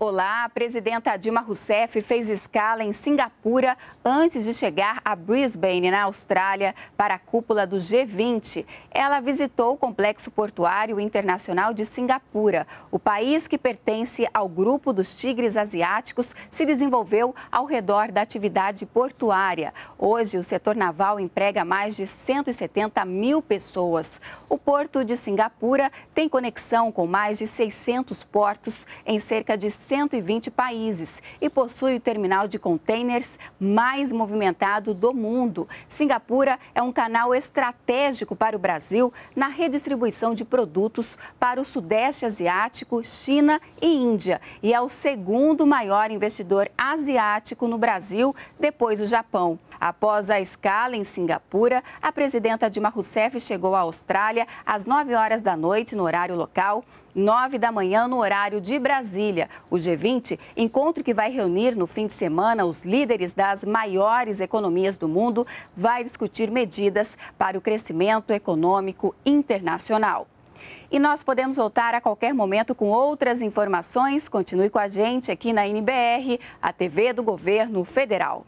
Olá, a presidenta Dilma Rousseff fez escala em Singapura antes de chegar a Brisbane, na Austrália, para a cúpula do G20. Ela visitou o Complexo Portuário Internacional de Singapura. O país que pertence ao grupo dos tigres asiáticos se desenvolveu ao redor da atividade portuária. Hoje, o setor naval emprega mais de 170 mil pessoas. O porto de Singapura tem conexão com mais de 600 portos em cerca de 120 países e possui o terminal de containers mais movimentado do mundo. Singapura é um canal estratégico para o Brasil na redistribuição de produtos para o Sudeste Asiático, China e Índia e é o segundo maior investidor asiático no Brasil, depois do Japão. Após a escala em Singapura, a presidenta Dilma Rousseff chegou à Austrália às 9 horas da noite no horário local, 9 da manhã no horário de Brasília. O G20, encontro que vai reunir no fim de semana os líderes das maiores economias do mundo, vai discutir medidas para o crescimento econômico internacional. E nós podemos voltar a qualquer momento com outras informações. Continue com a gente aqui na NBR, a TV do Governo Federal.